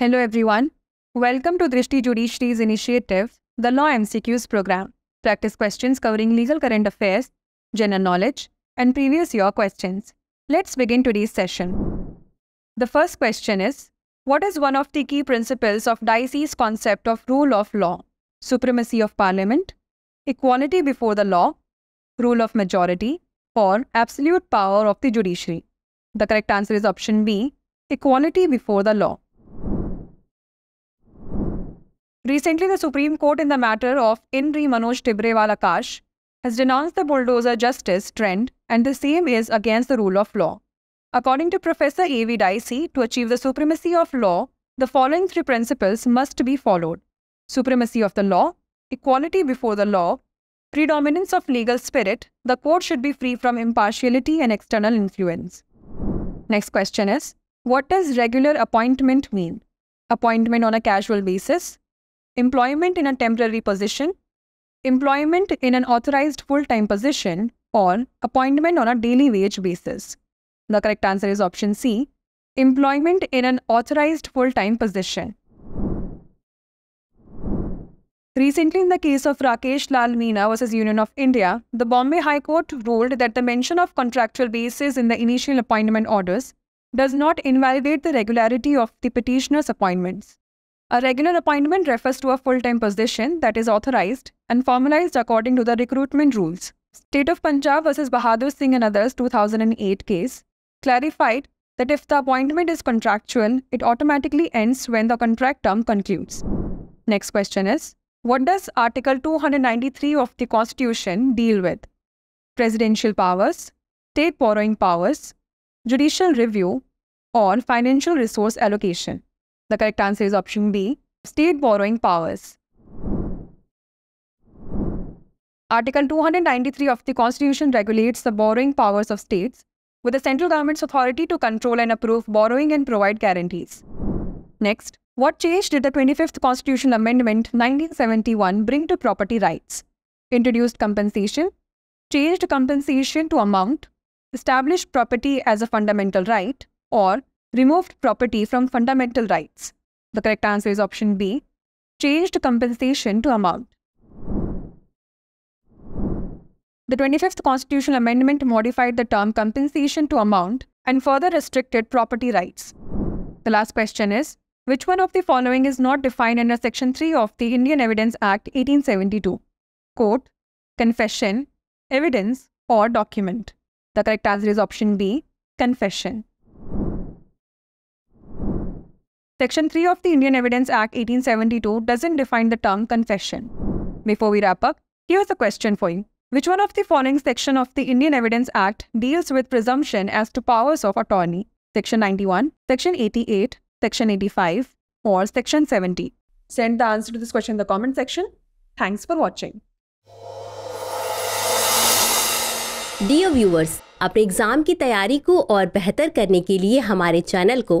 Hello everyone. Welcome to Drishti Judiciary's initiative, the Law MCQs program. Practice questions covering legal current affairs, general knowledge, and previous year questions. Let's begin today's session. The first question is, what is one of the key principles of Dicey's concept of rule of law? Supremacy of parliament, equality before the law, rule of majority, or absolute power of the judiciary? The correct answer is option B, equality before the law. Recently, the Supreme Court in the matter of Inri Manoj Tibrewal Akash has denounced the bulldozer justice trend and the same is against the rule of law. According to Professor A.V. Dicey, to achieve the supremacy of law, the following three principles must be followed. Supremacy of the law, equality before the law, predominance of legal spirit, the court should be free from impartiality and external influence. Next question is, what does regular appointment mean? Appointment on a casual basis, employment in a temporary position, employment in an authorized full-time position, or appointment on a daily wage basis. The correct answer is option C, employment in an authorized full-time position. Recently, in the case of Rakesh Lal Meena versus Union of India, the Bombay High Court ruled that the mention of contractual basis in the initial appointment orders does not invalidate the regularity of the petitioner's appointments. A regular appointment refers to a full-time position that is authorized and formalized according to the recruitment rules. State of Punjab versus Bahadur Singh and others 2008 case clarified that if the appointment is contractual, it automatically ends when the contract term concludes. Next question is, what does Article 293 of the Constitution deal with? Presidential powers, state borrowing powers, judicial review, or financial resource allocation. The correct answer is option B, state borrowing powers. Article 293 of the Constitution regulates the borrowing powers of states, with the central government's authority to control and approve borrowing and provide guarantees. Next, what change did the 25th Constitutional Amendment 1971 bring to property rights? Introduced compensation, changed compensation to amount, established property as a fundamental right, or Removed property from fundamental rights. The correct answer is option B. Changed compensation to amount. The 25th Constitutional Amendment modified the term compensation to amount and further restricted property rights. The last question is Which one of the following is not defined under Section 3 of the Indian Evidence Act 1872? Quote, confession, evidence, or document. The correct answer is option B confession. Section 3 of the Indian Evidence Act 1872 doesn't define the term confession. Before we wrap up, here's a question for you. Which one of the following section of the Indian Evidence Act deals with presumption as to powers of attorney? Section 91, Section 88, Section 85, or Section 70? Send the answer to this question in the comment section. Thanks for watching. Dear viewers, अपने exam की तैयारी को और बेहतर करने के लिए हमारे चैनल को